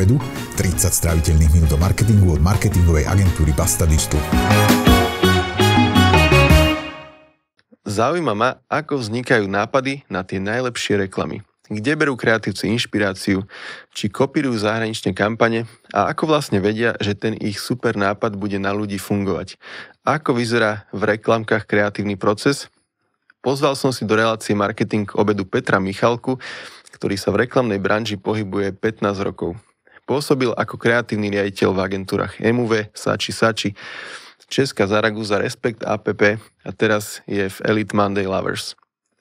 obedu, 30 stráviteľných minút do marketingu od marketingovej agentúry Basta Digital. Zaujíma ma, ako vznikajú nápady na tie najlepšie reklamy. Kde berú kreatívci inšpiráciu, či kopírujú zahraničné kampane a ako vlastne vedia, že ten ich super nápad bude na ľudí fungovať. Ako vyzerá v reklamkách kreatívny proces, Pozval som si do relácie marketing obedu Petra Michalku, ktorý sa v reklamnej branži pohybuje 15 rokov. Pôsobil ako kreatívny riaditeľ v agentúrach MUV, Sači Sači, Česká Zaragoza Respekt APP a teraz je v Elite Monday Lovers.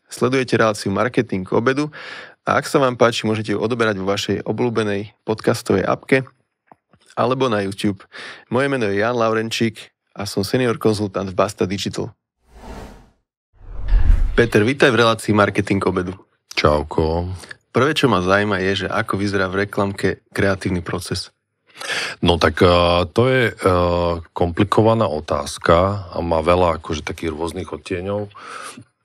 Sledujete reláciu Marketing k obedu a ak sa vám páči, môžete ju odoberať vo vašej obľúbenej podcastovej apke alebo na YouTube. Moje meno je Jan Laurenčík a som senior konzultant v Basta Digital. Peter, vítaj v relácii Marketing k obedu. Čauko. Prvé, čo ma zaujíma, je, že ako vyzerá v reklamke kreatívny proces. No tak e, to je e, komplikovaná otázka a má veľa akože takých rôznych odtieňov.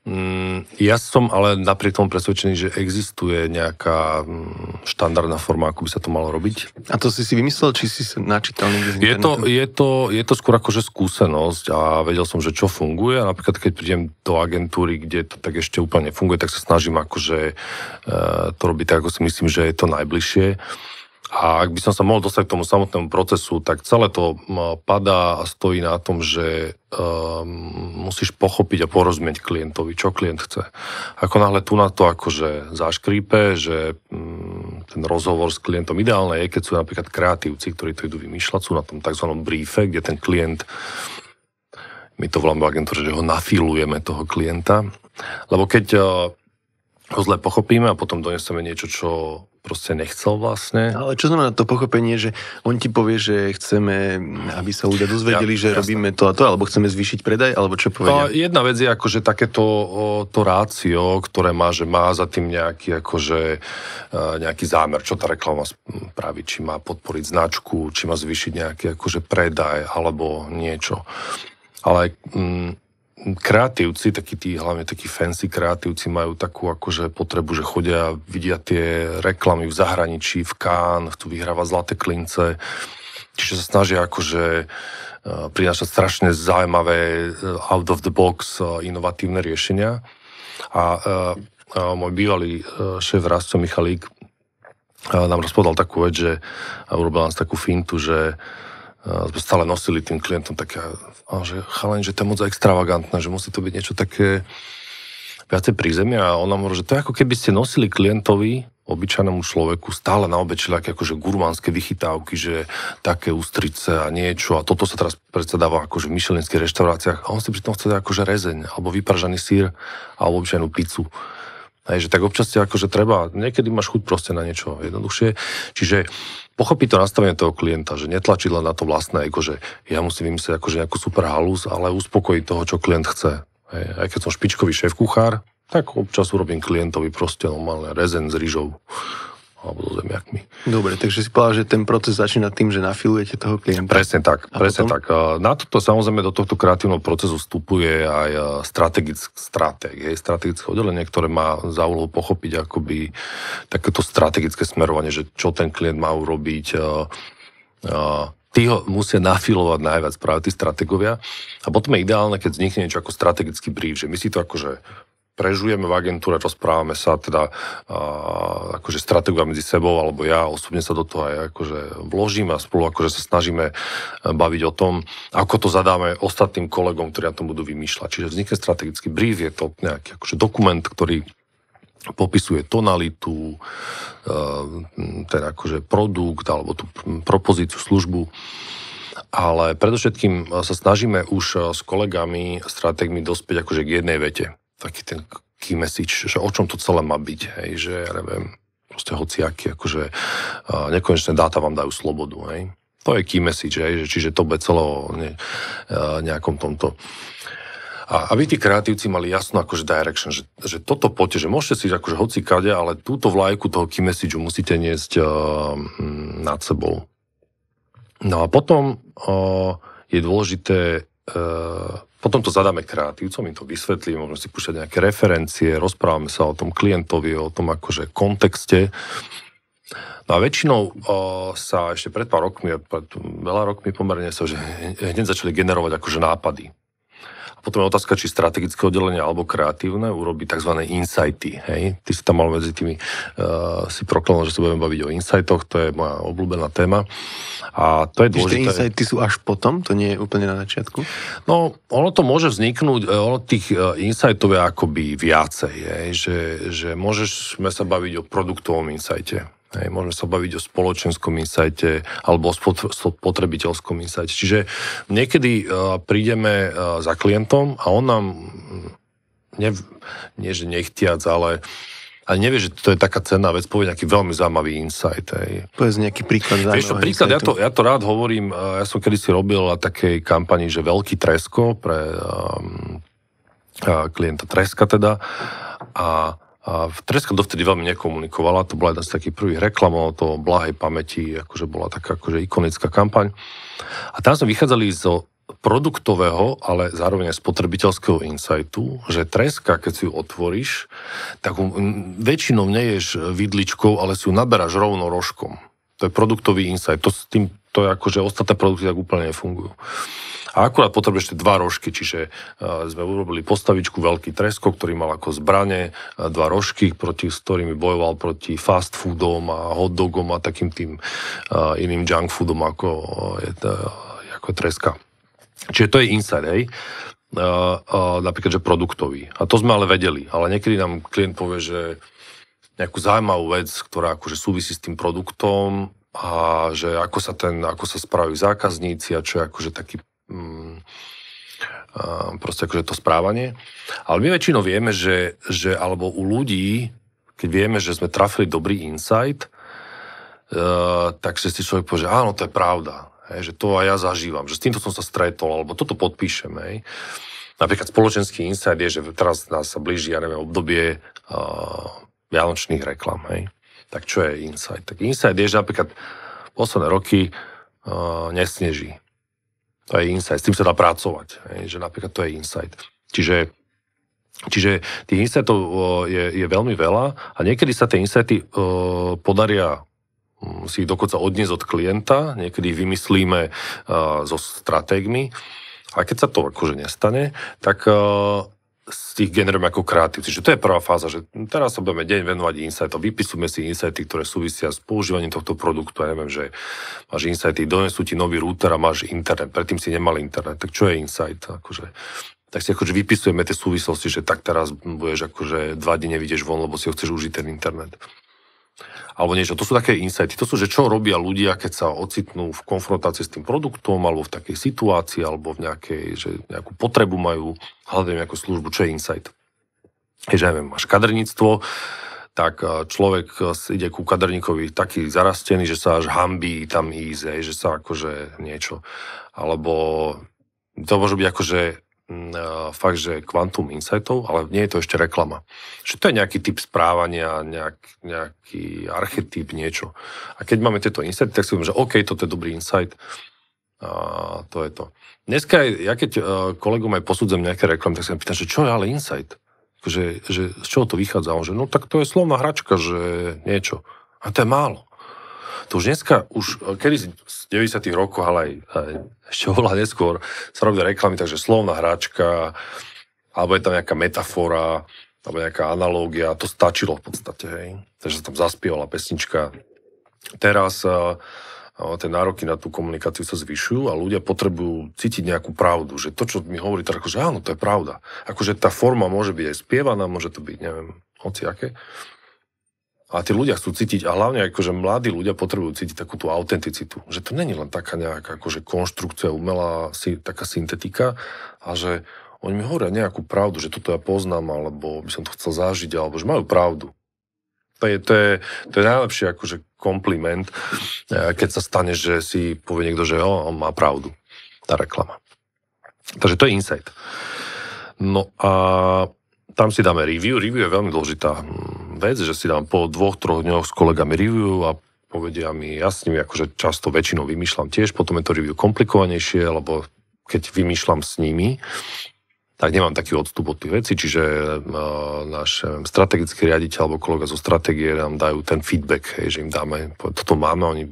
Mm, ja som ale napriek tomu presvedčený, že existuje nejaká mm, štandardná forma, ako by sa to malo robiť. A to si si vymyslel, či si načítal niekde z je to, je, to, je to skôr akože skúsenosť a vedel som, že čo funguje. A napríklad, keď prídem do agentúry, kde to tak ešte úplne funguje, tak sa snažím akože eh, to robiť tak, ako si myslím, že je to najbližšie. A ak by som sa mohol dostať k tomu samotnému procesu, tak celé to padá a stojí na tom, že um, musíš pochopiť a porozumieť klientovi, čo klient chce. Ako náhle tu na to akože zaškrípe, že um, ten rozhovor s klientom ideálne je, keď sú napríklad kreatívci, ktorí to idú vymýšľať, sú na tom tzv. briefe, kde ten klient my to voláme agentúre, že ho nafilujeme toho klienta. Lebo keď uh, ho zle pochopíme a potom doneseme niečo, čo proste nechcel vlastne. Ale čo znamená to pochopenie, že on ti povie, že chceme, aby sa ľudia dozvedeli, ja, že jasné. robíme to a to, alebo chceme zvýšiť predaj, alebo čo povedia? No, jedna vec je akože takéto to rácio, ktoré má, že má za tým nejaký, akože, e, nejaký zámer, čo tá reklama spraví, či má podporiť značku, či má zvýšiť nejaký akože predaj, alebo niečo. Ale mm, kreatívci, takí tí, hlavne takí fancy kreatívci majú takú akože potrebu, že chodia, vidia tie reklamy v zahraničí, v kán, tu vyhráva Zlaté klince, čiže sa snažia akože eh, prinášať strašne zaujímavé eh, out of the box eh, inovatívne riešenia. A, a, a môj bývalý šéf Rastio Michalík nám rozpovedal takú vec, že urobil nás takú fintu, že sme stále nosili tým klientom také, že chalaň, že to je moc extravagantné, že musí to byť niečo také viacej prízemia a ona hovorí, že to je ako keby ste nosili klientovi obyčajnému človeku stále na obe čiliaké akože gurmánske vychytávky, že také ústrice a niečo a toto sa teraz predsa dáva akože v myšelinských reštauráciách a on si pritom chce akože rezeň alebo vypražaný sír alebo obyčajnú pizzu. Hej, že tak občas si akože treba, niekedy máš chuť proste na niečo jednoduchšie. Čiže pochopiť to nastavenie toho klienta, že netlačiť len na to vlastné, ego, že ja musím vymyslieť akože nejakú super halus, ale uspokojiť toho, čo klient chce. Hej, aj keď som špičkový šéf kuchár, tak občas urobím klientovi proste normálne rezen s rýžou alebo so zemiakmi. Dobre, takže si povedal, že ten proces začína tým, že nafilujete toho klienta. Presne tak, a presne potom? tak. Eh, na toto samozrejme do tohto kreatívneho procesu vstupuje aj eh, strategický stratég, hej, strategické oddelenie, ktoré má za úlohu pochopiť akoby takéto strategické smerovanie, že čo ten klient má urobiť, eh, tí ho musia nafilovať najviac práve tí strategovia. A potom je ideálne, keď vznikne niečo ako strategický brief, že my si to akože prežujeme v agentúre, rozprávame sa teda a, akože strategia medzi sebou, alebo ja osobne sa do toho aj akože vložím a spolu akože sa snažíme e, baviť o tom, ako to zadáme ostatným kolegom, ktorí na tom budú vymýšľať. Čiže vznikne strategický brief, je to nejaký akože dokument, ktorý popisuje tonalitu, e, ten akože produkt alebo tú propozíciu, službu. Ale predovšetkým sa snažíme už s kolegami, stratégmi dospieť akože k jednej vete taký ten key message, že o čom to celé má byť, hej, že ja neviem, proste hociaky, akože uh, nekonečné dáta vám dajú slobodu, hej. To je key message, hej, že čiže to bude celo ne, uh, nejakom tomto. A aby tí kreatívci mali jasno akože direction, že, že toto poďte, že môžete si akože hoci kade, ale túto vlajku toho key message musíte niesť uh, nad sebou. No a potom uh, je dôležité uh, potom to zadáme kreatívcom, im to vysvetlíme, môžeme si púšťať nejaké referencie, rozprávame sa o tom klientovi, o tom akože kontexte. No a väčšinou o, sa ešte pred pár rokmi, pred veľa rokmi pomerne sa, že hneď začali generovať akože nápady potom je otázka, či strategické oddelenie alebo kreatívne urobí tzv. insighty. Hej? Ty si tam mal medzi tými, uh, si proklenul, že sa budeme baviť o insightoch, to je moja obľúbená téma. A to je dôležité. Tie insighty sú až potom, to nie je úplne na začiatku? No, ono to môže vzniknúť, e, ono tých e, insightov je akoby viacej, hej? Že, že môžeš sme sa baviť o produktovom insighte. Hej, môžeme sa baviť o spoločenskom insajte alebo o spotrebiteľskom insajte. Čiže niekedy uh, prídeme uh, za klientom a on nám, mm, ne, nie že nechtiac, ale ale nevie, že to je taká cenná vec, povie nejaký veľmi zaujímavý insight. Hej. Povedz nejaký príklad. Vieš čo, príklad, ja to, ja to rád hovorím, e, ja som kedy si robil na takej kampani, že veľký tresko pre um, klienta treska teda a a Treska dovtedy veľmi nekomunikovala, to bola jedna z takých prvých reklamov, to blahej pamäti, akože bola taká akože ikonická kampaň. A tam sme vychádzali zo produktového, ale zároveň aj spotrebiteľského insightu, že treska, keď si ju otvoríš, tak väčšinou neješ vidličkou, ale si ju naberáš rovno rožkom. To je produktový insight. To s tým to je ako, že ostatné produkty tak úplne nefungujú. A akurát potrebuješ tie dva rožky, čiže e, sme urobili postavičku Veľký Tresko, ktorý mal ako zbranie e, dva rožky, proti, s ktorými bojoval proti fast foodom a hot dogom a takým tým e, iným junk foodom ako, je, ako Treska. Čiže to je inside, hej napríklad, že produktový. A to sme ale vedeli. Ale niekedy nám klient povie, že nejakú zaujímavú vec, ktorá akože súvisí s tým produktom, a že ako sa, ten, ako sa správajú zákazníci a čo je akože taký mm, a proste akože to správanie. Ale my väčšinou vieme, že, že alebo u ľudí, keď vieme, že sme trafili dobrý insight, Uh, takže si človek povie, že áno, to je pravda, hej, že to aj ja zažívam, že s týmto som sa stretol, alebo toto podpíšem. Hej. Napríklad spoločenský insight je, že teraz nás sa blíži, ja neviem, obdobie uh, vianočných reklam. Hej. Tak čo je insight? Tak insight je, že napríklad posledné roky uh, nesneží. To je insight. S tým sa dá pracovať. Je, že napríklad to je insight. Čiže, čiže tých insightov uh, je, je veľmi veľa a niekedy sa tie insighty uh, podaria hm, si ich dokonca odniesť od klienta, niekedy vymyslíme uh, so stratégmi. A keď sa to akože nestane, tak uh, z tých generujeme ako kreatívci. Čiže to je prvá fáza, že teraz sa budeme deň venovať insightom, vypisujeme si insighty, ktoré súvisia s používaním tohto produktu. Ja neviem, že máš insighty, donesú ti nový router a máš internet. Predtým si nemal internet, tak čo je insight? Akože, tak si akože vypisujeme tie súvislosti, že tak teraz budeš akože dva dni nevidieš von, lebo si ho chceš užiť ten internet alebo niečo. To sú také insighty. To sú, že čo robia ľudia, keď sa ocitnú v konfrontácii s tým produktom, alebo v takej situácii, alebo v nejakej, že nejakú potrebu majú, hľadajú nejakú službu, čo je insight. Je, že neviem, máš kaderníctvo, tak eh, človek eh, ide ku kaderníkovi taký zarastený, že sa až hambí tam ísť, že sa akože niečo. Alebo to môže byť akože Mm, fakt, že kvantum insightov, ale nie je to ešte reklama. Že to je nejaký typ správania, nejak, nejaký archetyp, niečo. A keď máme tieto insighty, tak si myslím, že OK, toto je dobrý insight. A to je to. Dneska, ja keď e, kolegom aj posudzem nejaké reklamy, tak sa pýtam, že čo je ale insight? Že, že z čoho to vychádza? On že no tak to je slovná hračka, že niečo. A to je málo. To už dneska, už e, kedy z 90 rokov, ale aj, aj ešte oveľa neskôr, sa robili reklamy, takže slovná hračka, alebo je tam nejaká metafora, alebo nejaká analógia, to stačilo v podstate, hej. Takže sa tam zaspievala pesnička. Teraz e, e, tie nároky na tú komunikáciu sa zvyšujú a ľudia potrebujú cítiť nejakú pravdu, že to, čo mi hovorí, tak akože áno, to je pravda. Akože tá forma môže byť aj spievaná, môže to byť, neviem, hoci aké. A tí ľudia chcú cítiť, a hlavne akože mladí ľudia potrebujú cítiť takú tú autenticitu. Že to není len taká nejaká akože konštrukcia, umelá taká syntetika a že oni mi hovoria nejakú pravdu, že toto ja poznám, alebo by som to chcel zažiť, alebo že majú pravdu. To je, to je, to je najlepší akože kompliment, e, keď sa stane, že si povie niekto, že jo, on má pravdu. Tá reklama. Takže to je insight. No a tam si dáme review. Review je veľmi dôležitá hm, vec, že si dám po dvoch, troch dňoch s kolegami review a povedia mi, ja s nimi akože často väčšinou vymýšľam tiež, potom je to review komplikovanejšie, lebo keď vymýšľam s nimi, tak nemám taký odstup od tých vecí, čiže uh, náš um, strategický riaditeľ alebo kolega zo stratégie nám dajú ten feedback, hej, že im dáme, toto máme, oni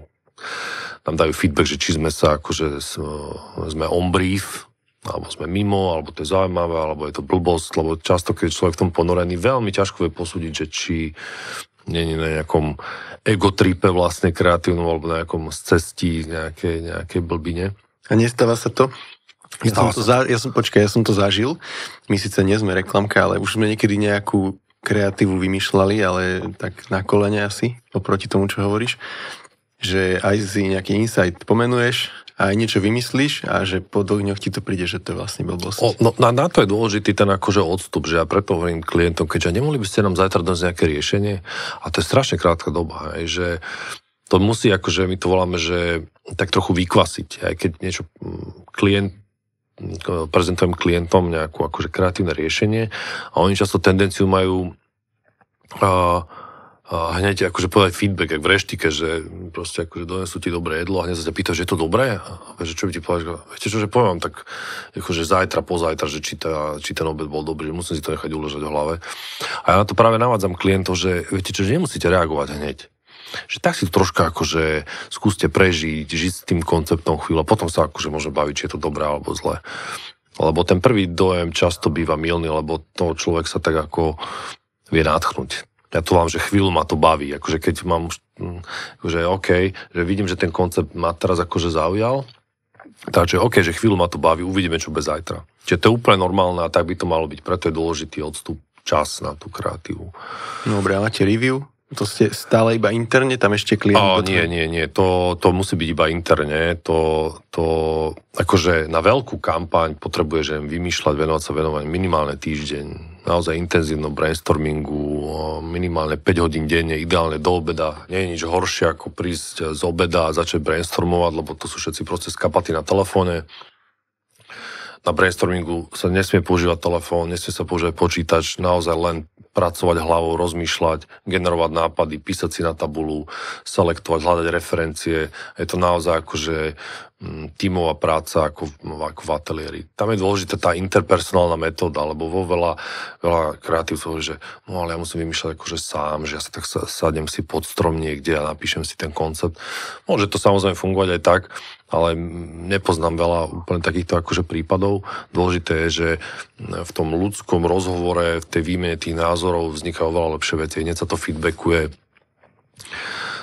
nám dajú feedback, že či sme sa akože eh, sme on brief, alebo sme mimo, alebo to je zaujímavé, alebo je to blbosť, lebo často, keď človek v tom ponorený, veľmi ťažko je posúdiť, že či nie je na nejakom egotripe vlastne kreatívnom, alebo na nejakom cestí, nejakej, nejakej blbine. A nestáva sa to? Ja som, to za, ja som, počkaj, ja som to zažil. My síce nie sme reklamka, ale už sme niekedy nejakú kreatívu vymýšľali, ale tak na kolene asi, oproti tomu, čo hovoríš že aj si nejaký insight pomenuješ a aj niečo vymyslíš a že po dvoch dňoch ti to príde, že to je vlastne blbosť. O, no na, na to je dôležitý ten akože odstup, že ja preto hovorím klientom, keďže nemohli by ste nám zajtra dať nejaké riešenie a to je strašne krátka doba, aj, že to musí akože, my to voláme, že tak trochu vykvasiť, aj keď niečo mm, klient mm, prezentujem klientom nejakú akože kreatívne riešenie a oni často tendenciu majú uh, hneď akože povedať feedback, ak v reštike, že proste akože donesú ti dobré jedlo a hneď sa ťa pýta, že je to dobré? A že čo by ti povedal? Viete čo, že poviem vám, tak akože zajtra, pozajtra, že či, tá, či ten obed bol dobrý, že musím si to nechať uložať v hlave. A ja na to práve navádzam klientov, že viete čo, že nemusíte reagovať hneď že tak si to troška akože skúste prežiť, žiť s tým konceptom chvíľu a potom sa akože môže baviť, či je to dobré alebo zlé. Lebo ten prvý dojem často býva milný, lebo to človek sa tak ako vie nádchnuť ja to mám, že chvíľu ma to baví, akože keď mám, akože OK, že vidím, že ten koncept ma teraz akože zaujal, takže OK, že chvíľu ma to baví, uvidíme, čo bez zajtra. Čiže to je úplne normálne a tak by to malo byť, preto je dôležitý odstup, čas na tú kreatívu. Dobre, máte review? To ste stále iba interne, tam ešte klient... potom... nie, nie, nie, to, to musí byť iba interne, to, to akože na veľkú kampaň potrebuješ vymýšľať, venovať sa venovať minimálne týždeň, naozaj intenzívno brainstormingu, minimálne 5 hodín denne, ideálne do obeda. Nie je nič horšie ako prísť z obeda a začať brainstormovať, lebo to sú všetci proste skapatí na telefóne na brainstormingu sa nesmie používať telefón, nesmie sa používať počítač, naozaj len pracovať hlavou, rozmýšľať, generovať nápady, písať si na tabulu, selektovať, hľadať referencie. Je to naozaj akože Mm, tímová práca ako, no, ako v ateliéri. Tam je dôležitá tá interpersonálna metóda, lebo vo veľa, veľa kreatívcov že no ale ja musím vymýšľať akože sám, že ja sa tak sadnem si pod strom niekde a napíšem si ten koncept. Môže to samozrejme fungovať aj tak, ale nepoznám veľa úplne takýchto akože prípadov. Dôležité je, že v tom ľudskom rozhovore, v tej výmene tých názorov vznikajú veľa lepšie veci, hneď sa to feedbackuje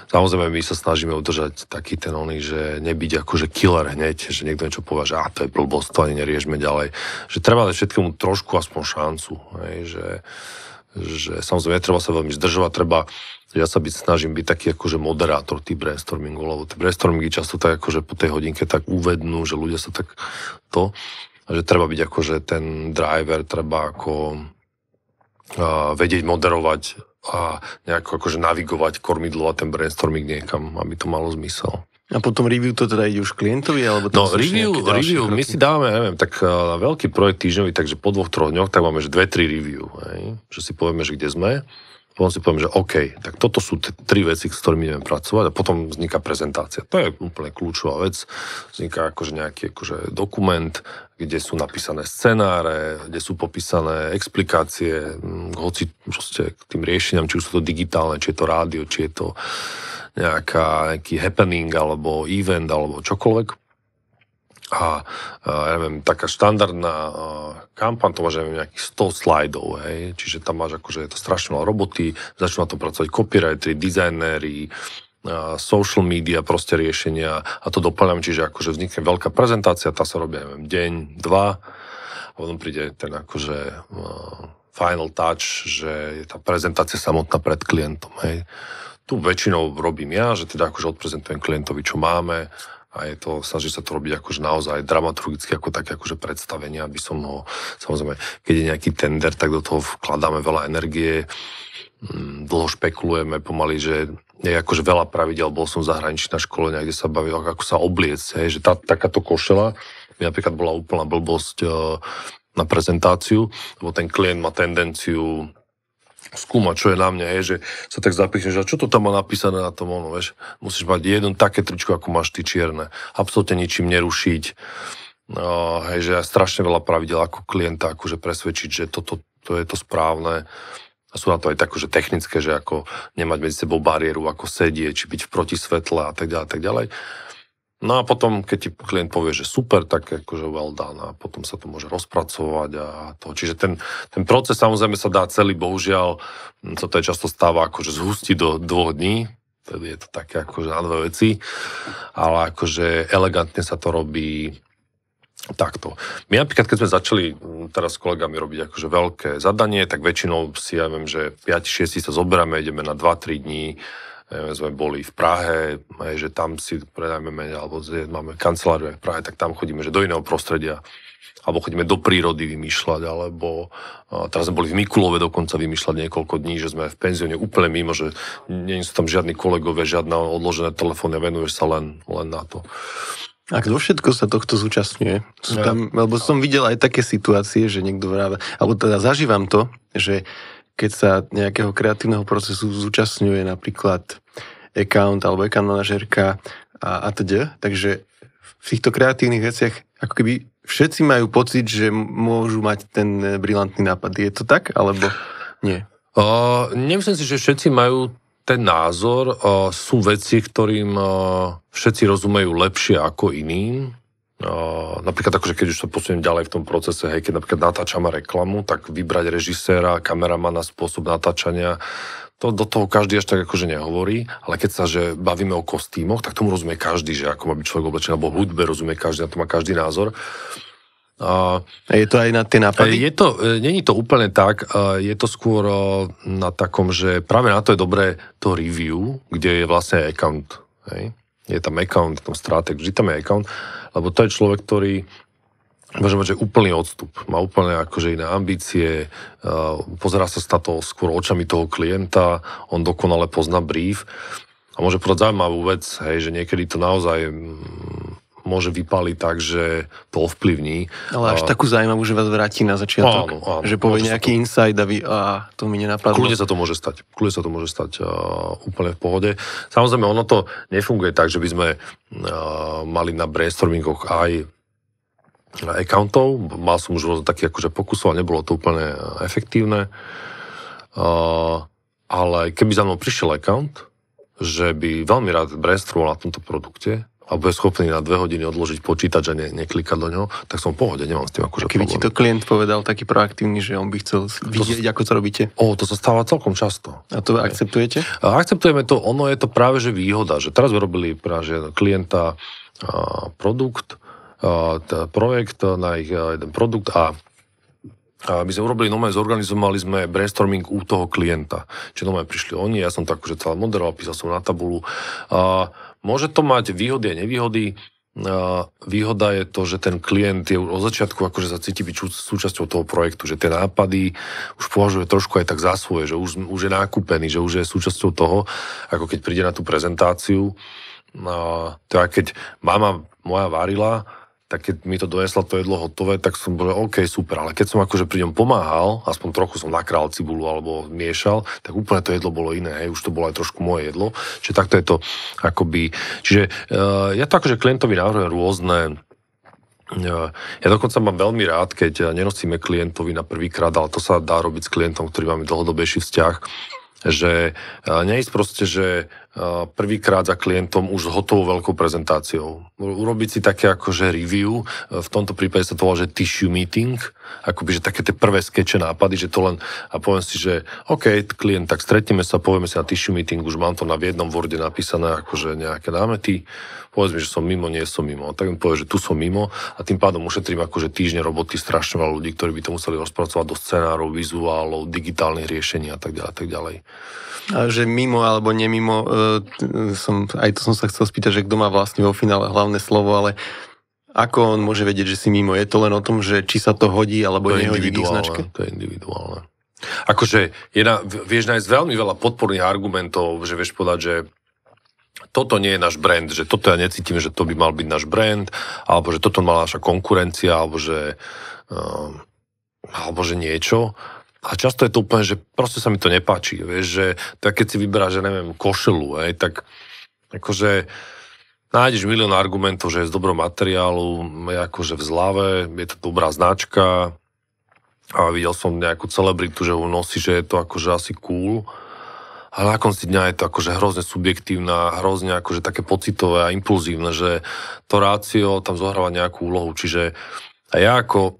Samozrejme, my sa snažíme udržať taký ten oný, že nebyť akože killer hneď, že niekto niečo povie, že a to je blbosť, to ani neriešme ďalej. Že treba dať všetkému trošku aspoň šancu. Hej, že, že samozrejme, netreba sa veľmi zdržovať, treba ja sa byť, snažím byť taký akože moderátor tých brainstormingov, lebo tie brainstormingy často tak akože po tej hodinke tak uvednú, že ľudia sa tak to, že treba byť akože ten driver, treba ako a vedieť moderovať a nejako akože navigovať kormidlo a ten brainstorming niekam, aby to malo zmysel. A potom review to teda ide už klientovi? Alebo no review, review my si dávame, ja neviem, tak na eh, veľký projekt týždňový, takže po dvoch, troch dňoch, tak máme že dve, tri review. Hej? Že si povieme, že kde sme potom si poviem, že OK, tak toto sú t- tri veci, s ktorými idem pracovať a potom vzniká prezentácia. To je úplne kľúčová vec. Vzniká akože nejaký akože dokument, kde sú napísané scenáre, kde sú popísané explikácie, mm, hoci proste k tým riešeniam, či už sú to digitálne, či je to rádio, či je to nejaká, nejaký happening alebo event alebo čokoľvek a, a ja neviem, taká štandardná kampaň, to máš ja neviem, nejakých 100 slajdov, hej, čiže tam máš akože je to strašne veľa roboty, začnú na to pracovať copywritery, dizajnéri, social media, proste riešenia a to doplňam, čiže akože vznikne veľká prezentácia, tá sa robí, ja neviem, deň, dva a potom príde ten akože uh, final touch, že je tá prezentácia samotná pred klientom, hej. Tu väčšinou robím ja, že teda akože odprezentujem klientovi, čo máme, a je to, snaží sa to robiť akože naozaj dramaturgicky ako také akože predstavenie, aby som ho, samozrejme, keď je nejaký tender, tak do toho vkladáme veľa energie, mm, dlho špekulujeme pomaly, že je akože veľa pravidel, bol som v zahraničí na škole, kde sa bavil, ako sa obliec, hej, že tá, takáto košela, mi napríklad bola úplná blbosť eh, na prezentáciu, lebo ten klient má tendenciu skúmať, čo je na mňa, je, že sa tak zapichneš, a čo to tam má napísané na tom, ono, vieš, musíš mať jeden také tričko, ako máš ty čierne, absolútne ničím nerušiť, no, hej, že ja strašne veľa pravidel ako klienta, akože presvedčiť, že toto to, to je to správne, a sú na to aj také, že technické, že ako nemať medzi sebou bariéru, ako sedieť, či byť v protisvetle a tak ďalej, a tak ďalej. No a potom, keď ti klient povie, že super, tak akože well done a potom sa to môže rozpracovať a to. Čiže ten, ten proces samozrejme sa dá celý, bohužiaľ, sa to je často stáva akože zhustiť do dvoch dní, tedy je to také akože na dve veci, ale akože elegantne sa to robí takto. My napríklad, keď sme začali mm, teraz s kolegami robiť akože veľké zadanie, tak väčšinou si, ja viem, že 5-6 sa zoberáme, ideme na 2-3 dní, neviem, sme boli v Prahe, aj, že tam si predajme alebo máme kanceláriu v Prahe, tak tam chodíme že do iného prostredia alebo chodíme do prírody vymýšľať, alebo teraz sme boli v Mikulove dokonca vymýšľať niekoľko dní, že sme v penzióne úplne mimo, že nie sú tam žiadni kolegovia, žiadne odložené telefóny, venuješ sa len, len na to. A kto všetko sa tohto zúčastňuje? Sú tam, lebo som videl aj také situácie, že niekto vráva, alebo teda zažívam to, že keď sa nejakého kreatívneho procesu zúčastňuje napríklad account alebo account manažerka a, a teda. Takže v týchto kreatívnych veciach ako keby všetci majú pocit, že môžu mať ten brilantný nápad. Je to tak, alebo nie? Uh, nemyslím si, že všetci majú ten názor. Uh, sú veci, ktorým uh, všetci rozumejú lepšie ako iným. Uh, napríklad akože keď už to posuniem ďalej v tom procese, hej, keď napríklad natáčam reklamu, tak vybrať režiséra, kameramana, spôsob natáčania, to do toho každý až tak akože nehovorí, ale keď sa že bavíme o kostýmoch, tak tomu rozumie každý, že ako má byť človek oblečený, alebo hudbe rozumie každý, na to má každý názor. A je to aj na tie nápady? Je to, e, není to úplne tak, e, je to skôr e, na takom, že práve na to je dobré to review, kde je vlastne account. Hej? je tam account, je tam stratek, vždy tam je account, lebo to je človek, ktorý môže mať, že úplný odstup. Má úplne akože iné ambície, uh, pozerá sa na to skôr očami toho klienta, on dokonale pozná brief a môže podať zaujímavú vec, hej, že niekedy to naozaj mm, môže vypaliť tak, že to ovplyvní. Ale až a... takú zaujímavú, že vás vráti na začiatok. Áno, áno, že povie nejaký to... insight a, vy... a to mi nenapadlo. Kľudne sa to môže stať. Kľudne sa to môže stať a, úplne v pohode. Samozrejme, ono to nefunguje tak, že by sme a, mali na brainstormingoch aj accountov. Mal som už rôzne také akože pokusov a nebolo to úplne e, efektívne. A, ale keby za mnou prišiel account, že by veľmi rád brainstormoval na tomto produkte, a bude schopný na dve hodiny odložiť počítač a ne, neklikať do ňoho, tak som v pohode, nemám s tým akože Keby ti to klient povedal taký proaktívny, že on by chcel vidieť, to, ako to robíte. O, to sa stáva celkom často. A to akceptujete? A akceptujeme to, ono je to práve že výhoda, že teraz sme robili práve klienta a, produkt, a, t, projekt na ich a, jeden produkt a a my sme urobili, nové zorganizovali sme brainstorming u toho klienta. Čiže nové prišli oni, ja som tak, že celá moderoval, písal som na tabulu. A, Môže to mať výhody a nevýhody. Výhoda je to, že ten klient je od začiatku akože sa cíti byť súčasťou toho projektu, že tie nápady už považuje trošku aj tak za svoje, že už, už je nákupený, že už je súčasťou toho, ako keď príde na tú prezentáciu. To teda keď mama moja varila, tak keď mi to donesla to jedlo hotové, tak som bol, OK, super, ale keď som akože pri ňom pomáhal, aspoň trochu som nakral cibulu alebo miešal, tak úplne to jedlo bolo iné, hej, už to bolo aj trošku moje jedlo, čiže takto je to akoby, čiže uh, ja to akože klientovi navrhujem rôzne eh, ja dokonca mám veľmi rád, keď nenosíme klientovi na prvýkrát, ale to sa dá robiť s klientom, ktorý máme dlhodobejší vzťah, že eh, neísť proste, že prvýkrát za klientom už s hotovou veľkou prezentáciou. Urobiť si také akože review, v tomto prípade sa to volá, že tissue meeting, akoby, že také tie prvé skeče nápady, že to len, a poviem si, že OK, klient, tak stretneme sa, povieme si na tissue meeting, už mám to na jednom Worde napísané, akože nejaké námety, povedz mi, že som mimo, nie som mimo. A tak mi povie, že tu som mimo a tým pádom ušetrím akože týždne roboty strašne veľa ľudí, ktorí by to museli rozpracovať do scenárov, vizuálov, digitálnych riešení a tak ďalej. A tak ďalej. A že mimo alebo nemimo, e, som, aj to som sa chcel spýtať, že kto má vlastne vo finále hlavné slovo, ale ako on môže vedieť, že si mimo? Je to len o tom, že či sa to hodí alebo to nehodí v značke? To je individuálne. Akože jedna, vieš nájsť veľmi veľa podporných argumentov, že vieš povedať, že toto nie je náš brand, že toto ja necítim, že to by mal byť náš brand, alebo že toto mala naša konkurencia, alebo že, uh, alebo že niečo. A často je to úplne, že proste sa mi to nepáči. Vieš, že tak keď si vyberáš, že neviem, košelu, hej, tak akože nájdeš milión argumentov, že je z dobrom materiálu, je akože v zlave, je to dobrá značka, a videl som nejakú celebritu, že ho nosí, že je to akože asi cool, ale na konci dňa je to akože hrozne subjektívne, hrozne akože také pocitové a impulzívne, že to rácio tam zohráva nejakú úlohu. Čiže a ja ako...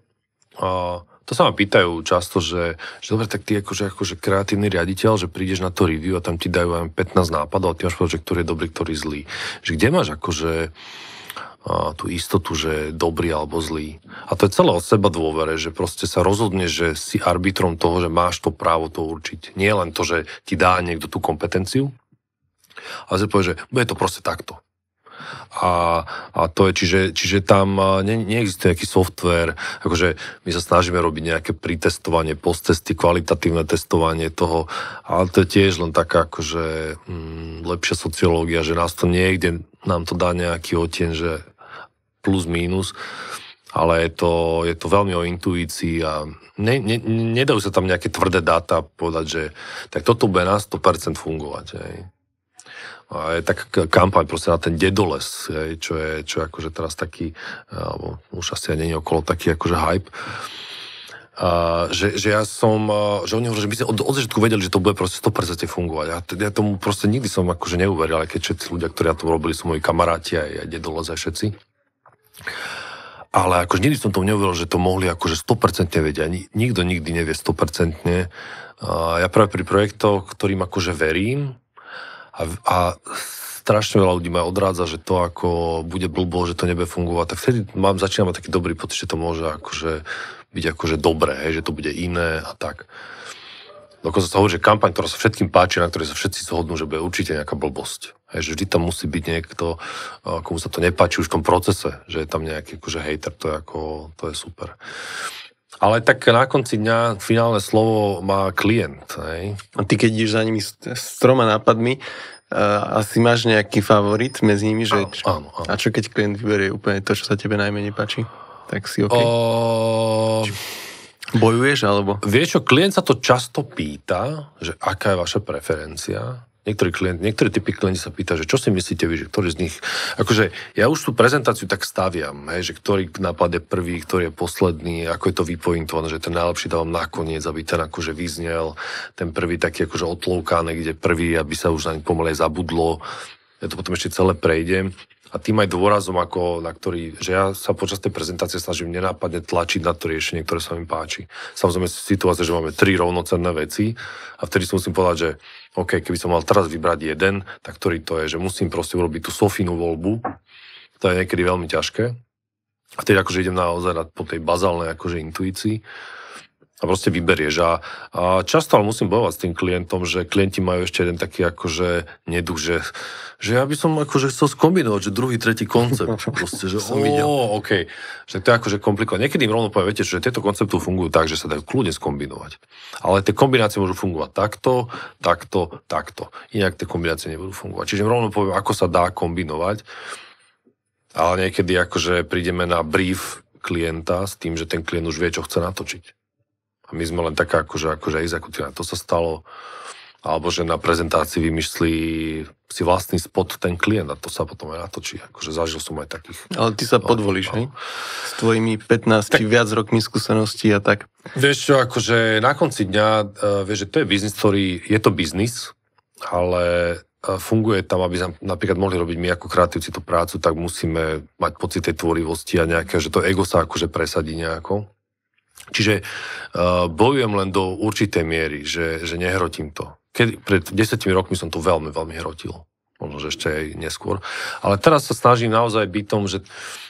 A, to sa ma pýtajú často, že, že dobre, tak ty akože, akože kreatívny riaditeľ, že prídeš na to review a tam ti dajú aj 15 nápadov a ty máš povedať, že ktorý je dobrý, ktorý je zlý. Že kde máš akože tú istotu, že je dobrý alebo zlý. A to je celé od seba dôvere, že proste sa rozhodne, že si arbitrom toho, že máš to právo to určiť. Nie len to, že ti dá niekto tú kompetenciu, ale si povie, že bude to proste takto a, a to je, čiže, čiže tam ne, neexistuje nejaký software, akože my sa snažíme robiť nejaké pritestovanie, posttesty, kvalitatívne testovanie toho, ale to je tiež len taká akože mm, lepšia sociológia, že nás to niekde, nám to dá nejaký oteň, že plus, minus, ale je to, je to veľmi o intuícii a ne, ne, nedajú sa tam nejaké tvrdé dáta povedať, že tak toto bude na 100% fungovať. Hej je tak kampaň proste na ten dedoles, čo je, čo je akože teraz taký, eh, alebo už asi nie je okolo taký akože hype. A, že, že ja som, eh, že oni hovorili, že my sme od, od začiatku vedeli, že to bude proste 100% fungovať. Ja, ja tomu proste nikdy som akože neuveril, ale keď všetci ľudia, ktorí ja to robili, sú moji kamaráti, aj, aj dedolec, aj všetci. Ale akože nikdy som tomu neuveril, že to mohli akože 100% vedieť. Nikto nikdy nevie 100%. A ja práve pri projektoch, ktorým akože verím, a, a strašne veľa ľudí ma odrádza, že to ako bude blbo, že to nebude fungovať, tak vtedy mám, začínam mať taký dobrý pocit, že to môže akože byť akože dobré, hej, že to bude iné a tak. Dokonca sa hovorí, že kampaň, ktorá sa všetkým páči, na ktorej sa všetci zhodnú, že bude určite nejaká blbosť. Hej, že vždy tam musí byť niekto, komu sa to nepáči už v tom procese, že je tam nejaký akože hejter, to je, ako, to je super. Ale tak na konci dňa finálne slovo má klient. Hej. A ty keď ideš za nimi s troma nápadmi, uh, asi máš nejaký favorit medzi nimi, že... Áno, čo, áno, áno. A čo keď klient vyberie úplne to, čo sa tebe najmenej páči? Tak si OK? O... Bojuješ alebo? Vieš čo, klient sa to často pýta, že aká je vaša preferencia Niektorí, klient, niektorí typy klienti sa pýta, že čo si myslíte vy, že ktorý z nich... Akože ja už tú prezentáciu tak staviam, hej, že ktorý nápad je prvý, ktorý je posledný, ako je to vypointované, že ten najlepší dávam nakoniec, aby ten akože vyznel, ten prvý taký akože otloukánek, kde prvý, aby sa už ne pomalej zabudlo. Ja to potom ešte celé prejdem a tým aj dôrazom, ako na ktorý, že ja sa počas tej prezentácie snažím nenápadne tlačiť na to riešenie, ktoré sa mi páči. Samozrejme situácia, že máme tri rovnocenné veci a vtedy si musím povedať, že OK, keby som mal teraz vybrať jeden, tak ktorý to je, že musím proste urobiť tú Sofínu voľbu, to je niekedy veľmi ťažké. A vtedy akože idem naozaj po tej bazálnej akože intuícii a proste vyberieš. A, a často ale musím bojovať s tým klientom, že klienti majú ešte jeden taký akože neduch, že, že ja by som akože chcel skombinovať, že druhý, tretí koncept. Proste, že som o, OK. Že to je akože komplikované. Niekedy im rovno poviem, viete, že tieto koncepty fungujú tak, že sa dajú kľudne skombinovať. Ale tie kombinácie môžu fungovať takto, takto, takto. Inak tie kombinácie nebudú fungovať. Čiže im rovno poviem, ako sa dá kombinovať. Ale niekedy akože prídeme na brief klienta s tým, že ten klient už vie, čo chce natočiť. A my sme len taká akože, akože exekutívna. To sa stalo, alebo že na prezentácii vymyslí si vlastný spot ten klient a to sa potom aj natočí. Akože zažil som aj takých. Ale ty sa no, podvolíš, no. S tvojimi 15 tak, viac rokmi skúseností a tak. Vieš čo, akože na konci dňa, eh, vieš, že to je biznis, ktorý, je to biznis, ale eh, funguje tam, aby sme napríklad mohli robiť my ako kreatívci tú prácu, tak musíme mať pocit tej tvorivosti a nejaké, že to ego sa akože presadí nejako. Čiže uh, bojujem len do určitej miery, že, že nehrotím to. Keď, pred desetimi rokmi som to veľmi, veľmi hrotil. Možno, že ešte aj neskôr. Ale teraz sa snažím naozaj byť tom, že,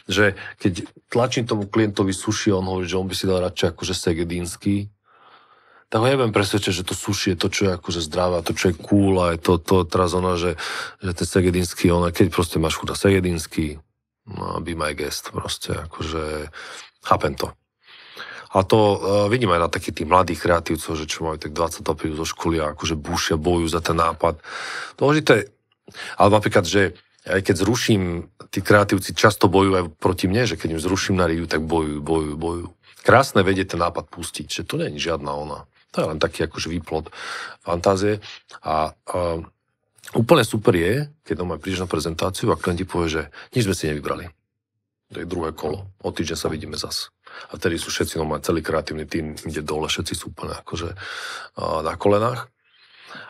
že keď tlačím tomu klientovi suši, on hovorí, že on by si dal radšej akože segedínsky, tak ho neviem presvedčiť, že to sushi je to, čo je akože zdravé, to, čo je cool a je to, to teraz ona, že, že ten segedínsky, ona, keď proste máš chuda segedínsky, no, be my guest, proste, akože chápem to. A to uh, vidím aj na takých tých mladých kreatívcov, že čo majú tak 20 topiv zo školy a akože búšia, bojujú za ten nápad. Dôležité, ale napríklad, že aj keď zruším, tí kreatívci často bojujú aj proti mne, že keď im zruším na riu, tak bojujú, bojujú, bojujú. Krásne vedie ten nápad pustiť, že to není žiadna ona. To je len taký akože výplod fantázie. A, a úplne super je, keď doma prídeš na prezentáciu a klient ti povie, že nič sme si nevybrali. To je druhé kolo. O týždeň sa vidíme zase. A vtedy sú všetci, no celý kreatívny tým ide dole, všetci sú úplne akože na kolenách.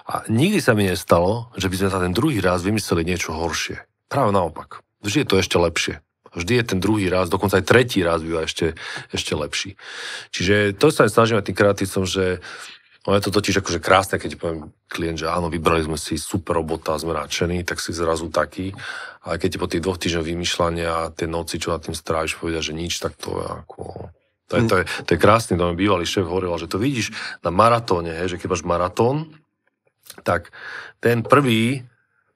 A nikdy sa mi nestalo, že by sme sa ten druhý raz vymysleli niečo horšie. Práve naopak. Vždy je to ešte lepšie. Vždy je ten druhý raz, dokonca aj tretí raz býva ešte, ešte lepší. Čiže to sa snažím aj tým kreatívcom, že No je to totiž akože krásne, keď poviem klient, že áno, vybrali sme si super robota, sme nadšení, tak si zrazu taký. A keď po tých dvoch týždňoch vymýšľania tie noci, čo nad tým stráviš, povedia, že nič, tak to je ako... To je, to je, to je krásny, to mi bývalý šéf hovoril, že to vidíš na maratóne, he, že keď máš maratón, tak ten prvý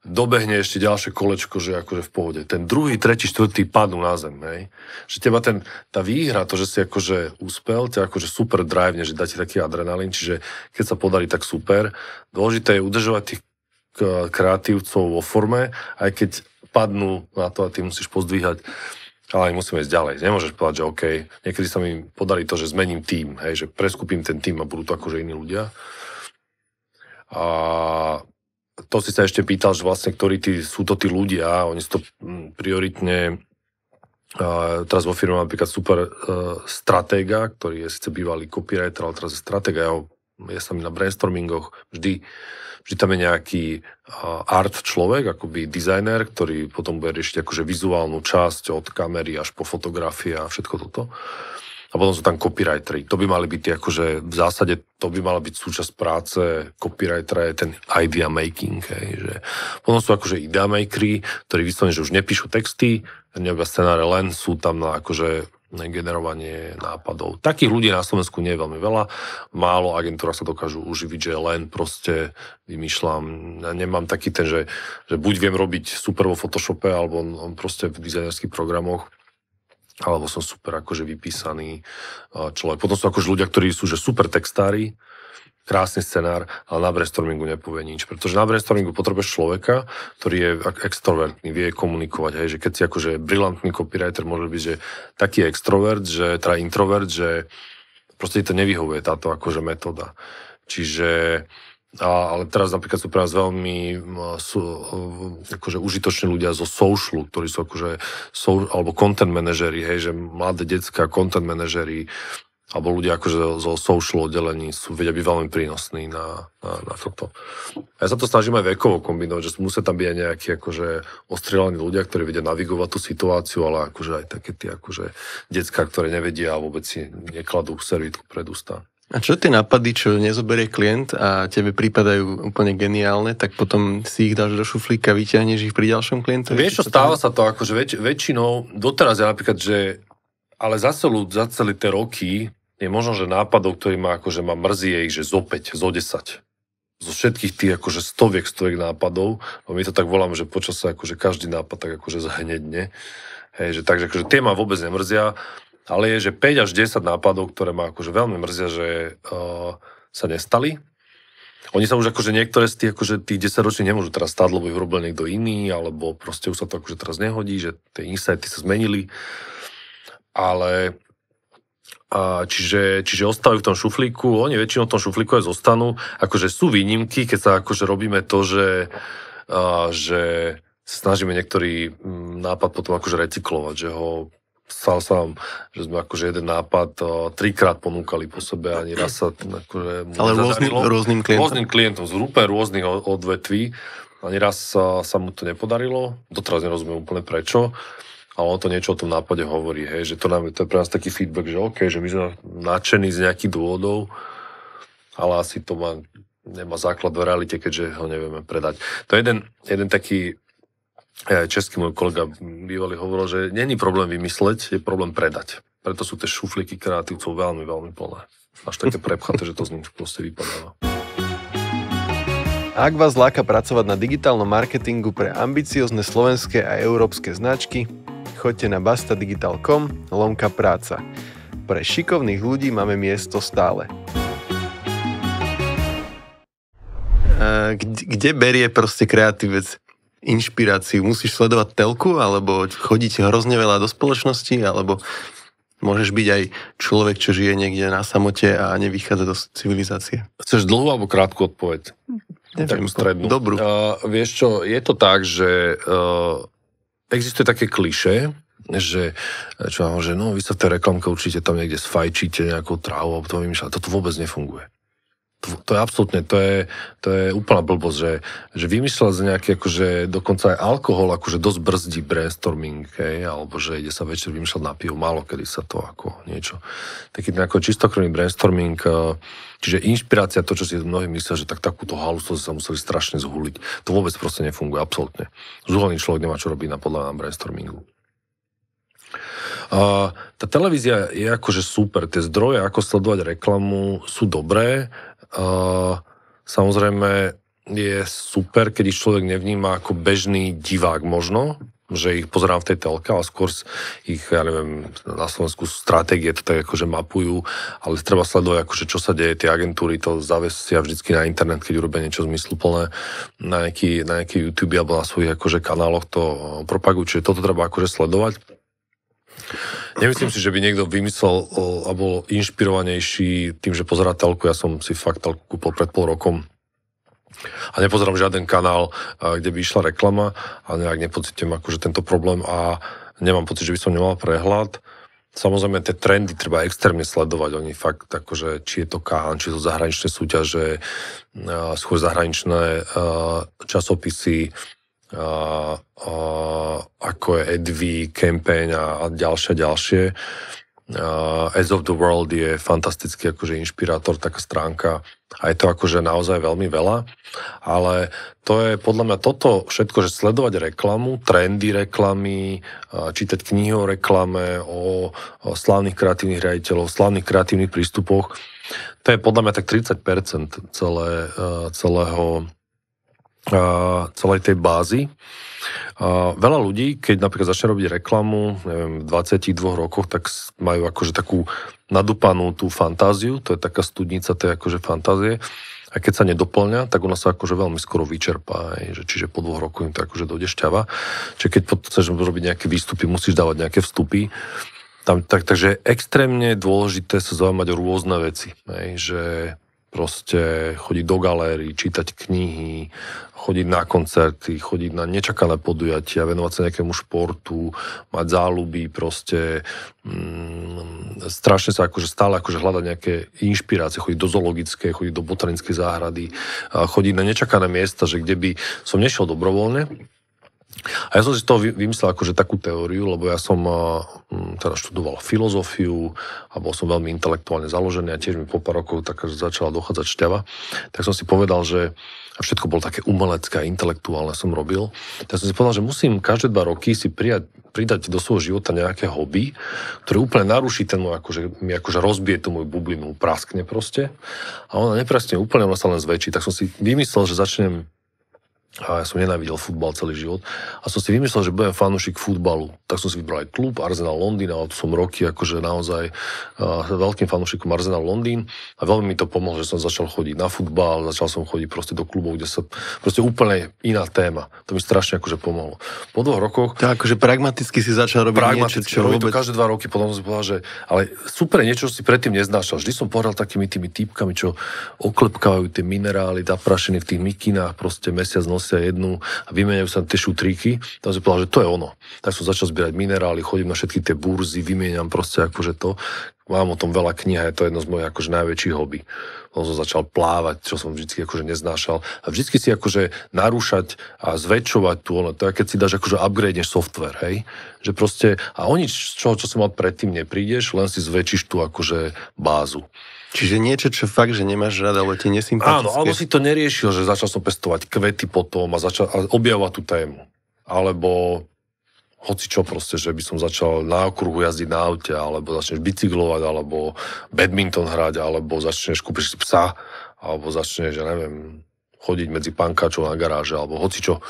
dobehne ešte ďalšie kolečko, že akože v pohode. Ten druhý, tretí, štvrtý padnú na zem, hej. Že teba ten, tá výhra, to, že si akože úspel, ťa akože super drive, že dáte taký adrenalín, čiže keď sa podarí, tak super. Dôležité je udržovať tých kreatívcov vo forme, aj keď padnú na to a ty musíš pozdvíhať ale aj musíme ísť ďalej. Nemôžeš povedať, že OK, niekedy sa mi podarí to, že zmením tým, hej, že preskupím ten tým a budú to akože iní ľudia. A to si sa ešte pýtal, že vlastne, ktorí tí, sú to tí ľudia, oni sú to mm, prioritne Uh, teraz vo firme napríklad super uh, e, stratéga, ktorý je síce bývalý copywriter, ale teraz je stratéga, ja ja sa mi na brainstormingoch vždy, vždy tam je nejaký uh, art človek, akoby designer, ktorý potom bude riešiť akože vizuálnu časť od kamery až po fotografie a všetko toto a potom sú tam copywritery. To by mali byť akože v zásade, to by mala byť súčasť práce copywritera je ten idea making. Hej, že. Potom sú akože idea makery, ktorí vyslovene, že už nepíšu texty, nerobia scenáre, len sú tam na akože generovanie nápadov. Takých ľudí na Slovensku nie je veľmi veľa. Málo agentúra sa dokážu uživiť, že len proste vymýšľam. Ja nemám taký ten, že, že buď viem robiť super vo Photoshope alebo proste v dizajnerských programoch alebo som super akože vypísaný e, človek. Potom sú akože ľudia, ktorí sú že super textári, krásny scenár, ale na brainstormingu nepovie nič. Pretože na brainstormingu potrebuješ človeka, ktorý je extrovertný, vie komunikovať. Hej, že keď si akože brilantný copywriter, môže byť, že taký extrovert, že teda introvert, že proste to nevyhovuje táto akože metóda. Čiže a, ale teraz napríklad sú pre nás veľmi sú, akože užitoční ľudia zo socialu, ktorí sú akože, so, alebo content manažeri, hej, že mladé decka, content manažeri, alebo ľudia akože zo social oddelení sú, vedia byť veľmi prínosní na, na, na toto. Ja sa to snažím aj vekovo kombinovať, že musia tam byť aj nejakí akože ostrieľaní ľudia, ktorí vedia navigovať tú situáciu, ale akože aj také tie akože decka, ktoré nevedia a vôbec si nekladú servítku pred ústa. A čo tie nápady, čo nezoberie klient a tebe prípadajú úplne geniálne, tak potom si ich dáš do šuflíka, vyťahneš ich pri ďalšom klientovi? Vieš, čo, stáva sa to, akože väč- väčšinou, doteraz ja napríklad, že ale za, celú, za celé tie roky je možno, že nápadov, ktorý ma akože ma mrzí, je ich, že zo 5, zo 10 zo všetkých tých akože stoviek, stoviek nápadov, no my to tak voláme, že počas sa akože každý nápad tak akože zhnedne. Hej, že takže akože téma vôbec nemrzia ale je, že 5 až 10 nápadov, ktoré ma akože veľmi mrzia, že uh, sa nestali. Oni sa už akože niektoré z tých, akože tých 10 ročí nemôžu teraz stať, lebo ich urobil niekto iný, alebo proste už sa to akože teraz nehodí, že tie insighty sa zmenili. Ale a čiže, čiže ostávajú v tom šuflíku, oni väčšinou v tom šuflíku aj zostanú. Akože sú výnimky, keď sa akože robíme to, že, uh, že snažíme niektorý mm, nápad potom akože recyklovať, že ho stal vám, že sme akože jeden nápad o, trikrát ponúkali po sebe, ani raz sa akože... Ale rôznym, rôznym klientom. Rôznym klientom, z rúpe rôznych odvetví. Ani raz sa, sa mu to nepodarilo, doteraz nerozumiem úplne prečo, ale on to niečo o tom nápade hovorí, hej, že to, nám, to je pre nás taký feedback, že OK, že my sme nadšení z nejakých dôvodov, ale asi to má, nemá základ v realite, keďže ho nevieme predať. To je jeden, jeden taký E, český môj kolega bývalý hovoril, že není problém vymysleť, je problém predať. Preto sú tie šuflíky kreatívcov veľmi, veľmi plné. Až také prepchaté, že to z nich proste vypadáva. Ak vás láka pracovať na digitálnom marketingu pre ambiciozne slovenské a európske značky, choďte na bastadigital.com lomka práca. Pre šikovných ľudí máme miesto stále. E, kde berie proste kreatívec inšpiráciu? Musíš sledovať telku, alebo chodiť hrozne veľa do spoločnosti, alebo Môžeš byť aj človek, čo žije niekde na samote a nevychádza do civilizácie. Chceš dlhú alebo krátku odpoveď? Neviem, Takú strednú. Dobrú. Uh, vieš čo, je to tak, že uh, existuje také kliše, že, uh, čo mám, že no, vy sa v tej reklamke určite tam niekde sfajčíte nejakou trávu, a to vymýšľate. Toto vôbec nefunguje to je absolútne, to je, to je úplná blbosť, že, že vymýšľať z nejaký, akože dokonca aj alkohol, akože dosť brzdí brainstorming, hej, alebo že ide sa večer vymýšľať na pivo, málo kedy sa to ako niečo. Taký ten ako čistokrvný brainstorming, eh, čiže inšpirácia, to, čo si mnohí myslia, že tak takúto halu sa museli strašne zhuliť. To vôbec proste nefunguje, absolútne. Zhulený človek nemá čo robiť na podľa na brainstormingu. Uh, tá televízia je akože super, tie zdroje, ako sledovať reklamu, sú dobré, samozrejme je super, keď ich človek nevníma ako bežný divák možno, že ich pozerám v tej telke, ale skôr ich, ja neviem, na Slovensku stratégie to tak akože mapujú, ale treba sledovať, akože čo sa deje, tie agentúry to zavesia vždycky na internet, keď urobia niečo zmysluplné na nejaký, na nejaký YouTube alebo na svojich akože kanáloch to propagujú, čiže toto treba akože sledovať Nemyslím si, že by niekto vymyslel e, a bol inšpirovanejší tým, že pozerá telku. Ja som si fakt telku kúpil pred pol rokom a nepozerám žiaden kanál, e, kde by išla reklama a nejak nepocitím akože tento problém a nemám pocit, že by som nemal prehľad. Samozrejme, tie trendy treba extrémne sledovať. Oni fakt, akože, či je to Kán, či sú zahraničné súťaže, e, skôr zahraničné časopisy, a, a, ako je Edvi, Campaign a, a ďalšie, ďalšie. Uh, As of the World je fantastický akože inšpirátor, taká stránka a je to akože naozaj veľmi veľa, ale to je podľa mňa toto všetko, že sledovať reklamu, trendy reklamy, uh, čítať knihy o reklame, o, o slavných kreatívnych riaditeľov, slavných kreatívnych prístupoch, to je podľa mňa tak 30% celé, uh, celého celej tej bázy. A veľa ľudí, keď napríklad začne robiť reklamu neviem, v 22 rokoch, tak majú akože takú nadupanú tú fantáziu, to je taká studnica tej akože fantázie. A keď sa nedoplňa, tak ona sa akože veľmi skoro vyčerpá, že, čiže po dvoch rokoch im to akože dojde šťava. Čiže keď chceš robiť nejaké výstupy, musíš dávať nejaké vstupy. Tam, tak, takže extrémne dôležité sa zaujímať o rôzne veci. Aj, že proste chodiť do galérií, čítať knihy, chodiť na koncerty, chodiť na nečakané podujatia, venovať sa nejakému športu, mať záľuby, proste mm, strašne sa akože stále akože hľadať nejaké inšpirácie, chodiť do zoologické, chodiť do botanické záhrady, chodiť na nečakané miesta, že kde by som nešiel dobrovoľne, a ja som si to vymyslel akože takú teóriu, lebo ja som eh, teda študoval filozofiu a bol som veľmi intelektuálne založený a tiež mi po pár rokov tak začala dochádzať šťava. Tak som si povedal, že a všetko bolo také umelecké a intelektuálne som robil, tak som si povedal, že musím každé dva roky si prijať, pridať do svojho života nejaké hobby, ktoré úplne naruší ten môj, akože, mi akože rozbije tú moju bublinu, praskne proste. A ona nepraskne úplne, ona sa len zväčší. Tak som si vymyslel, že začnem a ja som nenávidel futbal celý život. A som si vymyslel, že budem fanúšik futbalu. Tak som si vybral aj klub Arsenal Londýn a od som roky akože naozaj uh, veľkým fanúšikom Arsenal Londýn a veľmi mi to pomohlo, že som začal chodiť na futbal, začal som chodiť proste do klubov, kde sa proste úplne iná téma. To mi strašne akože pomohlo. Po dvoch rokoch... Tak akože pragmaticky si začal robiť pragmaticky, niečo, čo robí to každé dva roky, potom som povedal, že ale super niečo, čo si predtým neznášal. Vždy som pohral takými tými týpkami, čo oklepkávajú tie minerály, zaprašené v tých mikinách, proste mesiac zase jednu a vymeniajú sa tie šutríky. Tam som povedal, že to je ono. Tak som začal zbierať minerály, chodím na všetky tie burzy, vymieňam proste akože to. Mám o tom veľa knih a je to jedno z mojich akože najväčších hobby. On som začal plávať, čo som vždy akože neznášal. A vždy si akože narúšať a zväčšovať tú ono. To je, keď si dáš akože upgrade software, hej? Že proste, a o nič, čo, čo som mal predtým, neprídeš, len si zväčšiš tú akože bázu. Čiže niečo, čo fakt, že nemáš rada, alebo ti nesympatické. Áno, alebo si to neriešil, že začal som pestovať kvety potom a, začal, a objavovať tú tému. Alebo hoci čo proste, že by som začal na okruhu jazdiť na aute, alebo začneš bicyklovať, alebo badminton hrať, alebo začneš kúpiš psa, alebo začneš, ja neviem, chodiť medzi pankáčov na garáže, alebo hoci čo.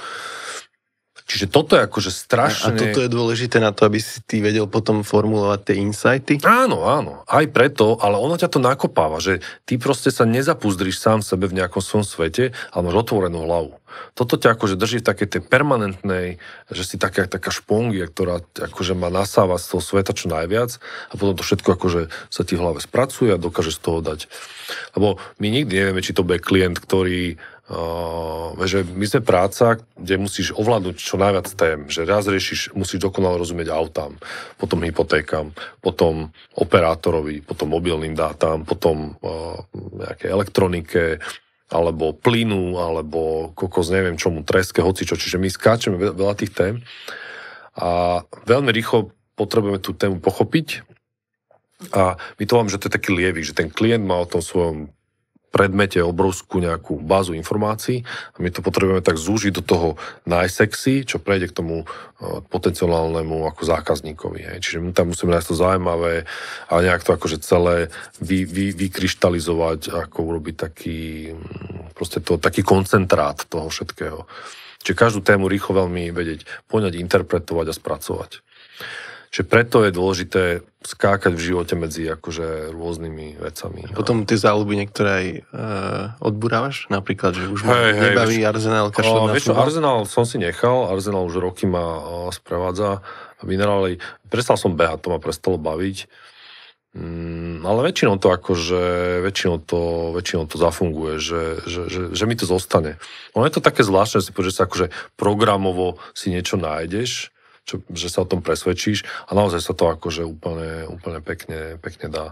Čiže toto je akože strašne... A, a toto je dôležité na to, aby si ty vedel potom formulovať tie insighty? Áno, áno. Aj preto, ale ono ťa to nakopáva, že ty proste sa nezapuzdríš sám sebe v nejakom svojom svete, ale máš otvorenú hlavu. Toto ťa akože drží v takej tej permanentnej, že si taká, taká špongia, ktorá akože má nasáva z toho sveta čo najviac a potom to všetko akože sa ti v hlave spracuje a dokáže z toho dať. Lebo my nikdy nevieme, či to bude klient, ktorý že my sme práca, kde musíš ovládnuť čo najviac tém, že raz riešiš, musíš dokonale rozumieť autám, potom hypotékam, potom operátorovi, potom mobilným dátam, potom uh, nejaké elektronike, alebo plynu, alebo kokos neviem čomu, treske, hocičo. Čiže my skáčeme veľa tých tém a veľmi rýchlo potrebujeme tú tému pochopiť a my to vám, že to je taký lievik, že ten klient má o tom svojom predmete obrovskú nejakú bázu informácií a my to potrebujeme tak zúžiť do toho najsexy, čo prejde k tomu e, potenciálnemu ako zákazníkovi. Hej. Čiže my tam musíme nájsť to zaujímavé a nejak to akože celé vy, vy, vykryštalizovať, ako urobiť taký, mm, proste to, taký koncentrát toho všetkého. Čiže každú tému rýchlo veľmi vedieť, poňať, interpretovať a spracovať. Čiže preto je dôležité skákať v živote medzi akože rôznymi vecami. A no. potom tie záľuby niektoré aj uh, odburávaš? Napríklad, že už hey, hey, nebaví vieš, Arsenal kašľať na vieš, Arsenal som si nechal, Arsenal už roky ma eh, sprevádza minerály. Prestal som behať, to ma prestalo baviť. Mm, ale väčšinou to akože, väčšinou to, väčšinou to zafunguje, že, že, že, že mi to zostane. Ono je to také zvláštne, že si povedal, že sa akože programovo si niečo nájdeš, čo, že sa o tom presvedčíš a naozaj sa to akože úplne, úplne pekne, pekne dá.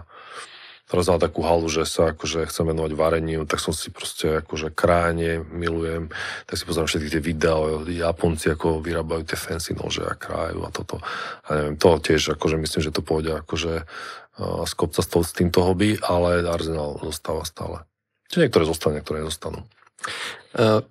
Teraz mám takú halu, že sa akože chcem venovať vareniu, tak som si proste akože kráne milujem, tak si pozriem všetky tie videá, Japonci ako vyrábajú tie fancy nože a kraju a toto. A neviem, to tiež akože myslím, že to pôjde akože uh, z kopca s, s týmto hobby, ale Arsenal zostáva stále. Čiže niektoré zostanú, niektoré nezostanú. Uh,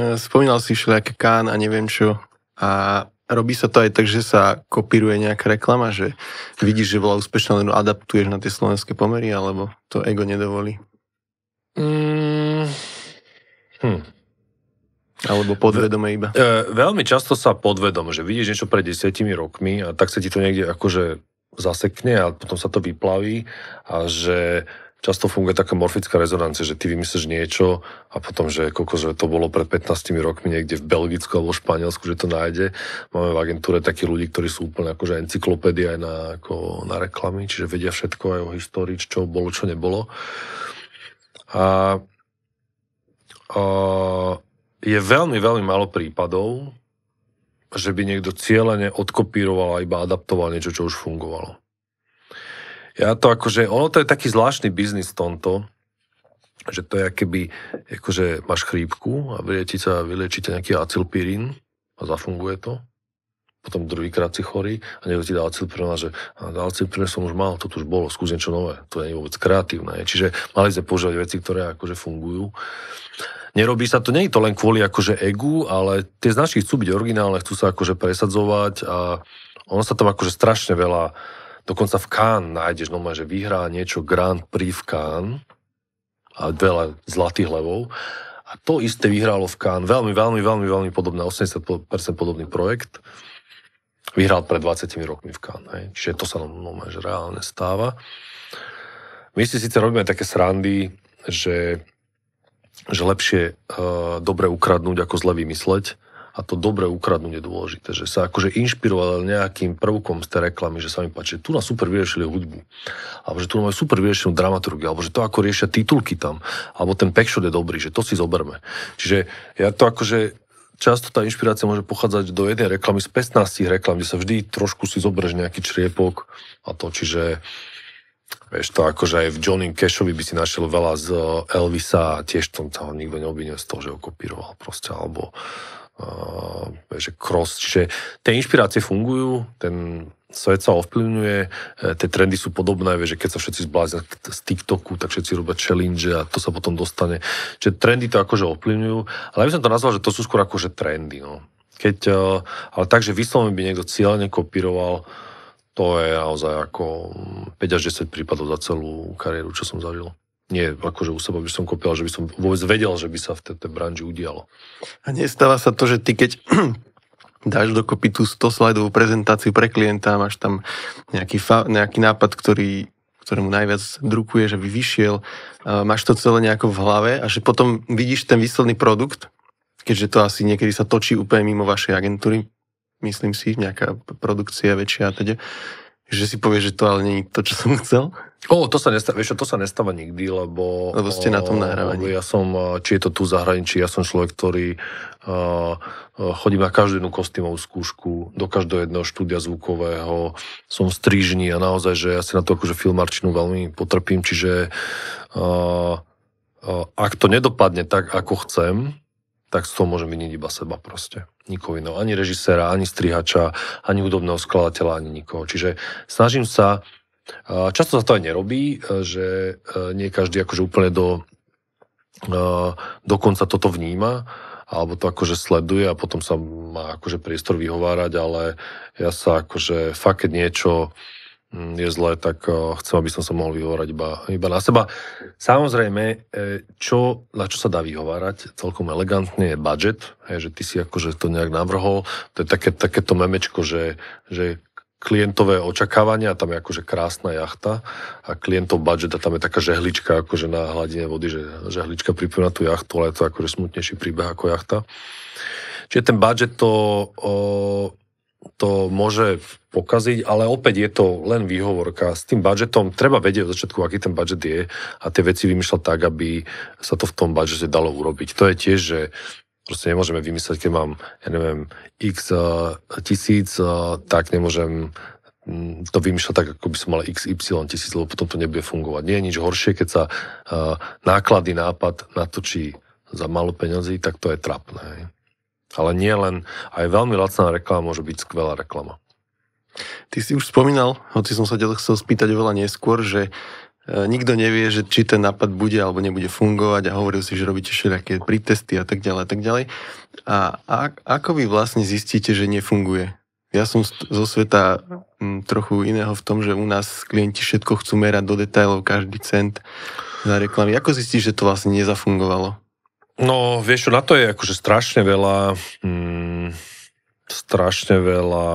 uh, spomínal si všelijaké Kán a neviem čo a robí sa to aj tak, že sa kopíruje nejaká reklama, že vidíš, že bola úspešná, len adaptuješ na tie slovenské pomery, alebo to ego nedovolí? Mm. Hm. Alebo podvedome iba? E, veľmi často sa podvedom, že vidíš niečo pred desiatimi rokmi a tak sa ti to niekde akože zasekne a potom sa to vyplaví a že často funguje taká morfická rezonancia, že ty vymyslíš niečo a potom, že, koľko, že to bolo pred 15 rokmi niekde v Belgicku alebo v Španielsku, že to nájde. Máme v agentúre takí ľudí, ktorí sú úplne akože encyklopédia aj na, ako na reklamy, čiže vedia všetko aj o histórii, čo bolo, čo nebolo. A, a je veľmi, veľmi málo prípadov, že by niekto cieľene odkopíroval a iba adaptoval niečo, čo už fungovalo. Ja to akože, ono to je taký zvláštny biznis tomto, že to je keby, akože máš chrípku a vylieči sa, vyliečíte nejaký acilpirín a zafunguje to. Potom druhýkrát si chorý a niekto ti dá acilpirín a že acilpirín som už mal, to už bolo, skús niečo nové. To je vôbec kreatívne. Je. Čiže mali sme používať veci, ktoré akože fungujú. Nerobí sa to, nie je to len kvôli akože egu, ale tie značky chcú byť originálne, chcú sa akože presadzovať a ono sa tam akože strašne veľa Dokonca v Cannes nájdeš, no že vyhrá niečo Grand Prix v Cannes a veľa zlatých levov. A to isté vyhralo v Cannes. Veľmi, veľmi, veľmi, veľmi podobné, 80% podobný projekt. Vyhral pred 20 rokmi v Cannes. Hej. Čiže to sa nám no, že reálne stáva. My si síce robíme také srandy, že, že lepšie uh, dobre ukradnúť, ako zle vymysleť a to dobre ukradnúť je dôležité, že sa akože inšpiroval nejakým prvkom z tej reklamy, že sa mi páči, tu na super vyriešili hudbu, alebo že tu majú super vyriešenú dramaturgiu, alebo že to ako riešia titulky tam, alebo ten pekšot je dobrý, že to si zoberme. Čiže ja to akože často tá inšpirácia môže pochádzať do jednej reklamy z 15 reklam, kde sa vždy trošku si zoberieš nejaký čriepok a to, čiže Vieš, to akože aj v Johnny Cashovi by si našiel veľa z eh, Elvisa a tiež tom tam nikto neobvinil z toho, že ho kopíroval proste, alebo že cross, čiže tie inšpirácie fungujú, ten svet sa ovplyvňuje, e, tie trendy sú podobné, vieš, že keď sa všetci zbláznia z TikToku, tak všetci robia challenge a to sa potom dostane. Čiže trendy to akože ovplyvňujú, ale ja by som to nazval, že to sú skôr akože trendy, no. Keď, e, ale tak, že vyslovene by niekto cieľne kopíroval, to je naozaj ako 5 mm, až 10 prípadov za celú kariéru, čo som zažil nie akože u seba by som kopil, že by som vôbec vedel, že by sa v tej, tej branži udialo. A nestáva sa to, že ty keď dáš dokopy tú 100 slajdovú prezentáciu pre klienta, máš tam nejaký, fa- nejaký nápad, ktorý ktorému najviac drukuje, že by vyšiel, máš to celé nejako v hlave a že potom vidíš ten výsledný produkt, keďže to asi niekedy sa točí úplne mimo vašej agentúry, myslím si, nejaká produkcia väčšia a teda že si povie, že to ale nie je to, čo som chcel? O, to sa nestáva, vieš, to sa nestáva nikdy, lebo... Lebo ste na tom eh, nahrávaní. Ja som, eh, či je to tu zahraničí, ja som človek, ktorý uh, chodím na každú jednu kostýmovú skúšku, do každého jedného štúdia zvukového, som v strížni a naozaj, že ja si na to akože filmarčinu veľmi potrpím, čiže uh, uh, ak to nedopadne tak, ako chcem, tak to môže vyniť iba seba proste. Nikoho iného. Ani režiséra, ani strihača, ani údobného skladateľa, ani nikoho. Čiže snažím sa, často sa to aj nerobí, e, že e, nie každý akože úplne do, e, dokonca toto vníma, alebo to akože sleduje a potom sa má akože priestor vyhovárať, ale ja sa akože fakt, keď niečo Mm, je zle, tak eh, chcem, aby som sa mohol vyhovárať iba, iba na seba. Samozrejme, eh, čo, na čo sa dá vyhovárať celkom elegantne je budget, hej, že ty si akože to nejak navrhol. To je také, takéto memečko, že, že klientové očakávania, tam je akože krásna jachta a klientov budget a tam je taká žehlička akože na hladine vody, že žehlička pripomína tú jachtu, ale je to akože smutnejší príbeh ako jachta. Čiže ten budget to o, eh, to môže pokaziť, ale opäť je to len výhovorka. S tým budžetom treba vedieť od začiatku, aký ten budžet je a tie veci vymýšľať tak, aby sa to v tom budžete dalo urobiť. To je tiež, že proste nemôžeme vymyslieť, keď mám, ja neviem, x eh, tisíc, eh, tak nemôžem hm, to vymýšľať tak, ako by som mal XY tisíc, lebo potom to nebude fungovať. Nie je nič horšie, keď sa eh, náklady nápad natočí za malo peňazí, tak to je trapné. Ale nie len, aj veľmi lacná reklama môže byť skvelá reklama. Ty si už spomínal, hoci som sa ťa chcel spýtať oveľa neskôr, že e, nikto nevie, že či ten nápad bude alebo nebude fungovať a hovoril si, že robíte všelijaké prítesty a tak ďalej a tak ďalej. A, ako vy vlastne zistíte, že nefunguje? Ja som zo sveta mm, trochu iného v tom, že u nás klienti všetko chcú merať do detajlov, každý cent za reklamy. Ako zistíš, že to vlastne nezafungovalo? No, vieš čo, na to je akože strašne veľa, mm, strašne veľa